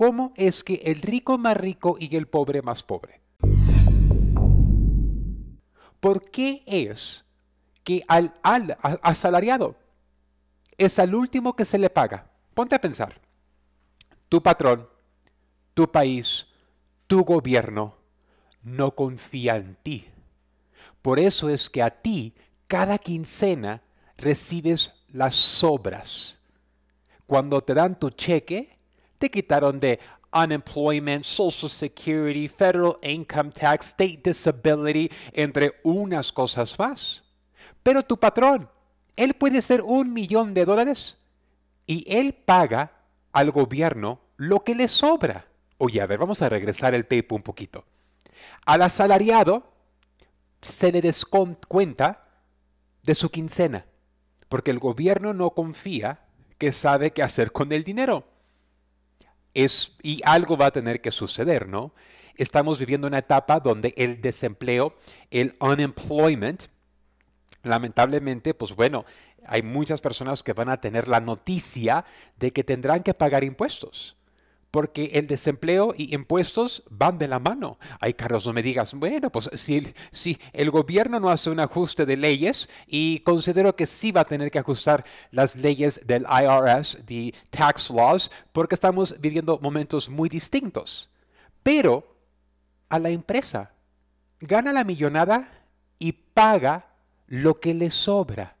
cómo es que el rico más rico y el pobre más pobre. ¿Por qué es que al, al asalariado es al último que se le paga? Ponte a pensar. Tu patrón, tu país, tu gobierno no confía en ti. Por eso es que a ti cada quincena recibes las sobras. Cuando te dan tu cheque, te quitaron de unemployment, social security, federal income tax, state disability, entre unas cosas más. Pero tu patrón, él puede ser un millón de dólares y él paga al gobierno lo que le sobra. Oye, a ver, vamos a regresar el paper un poquito. Al asalariado se le descuenta de su quincena, porque el gobierno no confía que sabe qué hacer con el dinero es, y algo va a tener que suceder, ¿no? Estamos viviendo una etapa donde el desempleo, el unemployment, lamentablemente, pues bueno, hay muchas personas que van a tener la noticia de que tendrán que pagar impuestos porque el desempleo y impuestos van de la mano. Hay Carlos, no me digas, bueno, pues si, el gobierno no hace un ajuste de leyes, y considero que sí va a tener que ajustar las leyes del IRS, de tax laws, porque estamos viviendo momentos muy distintos. Pero a la empresa gana la millonada y paga lo que le sobra.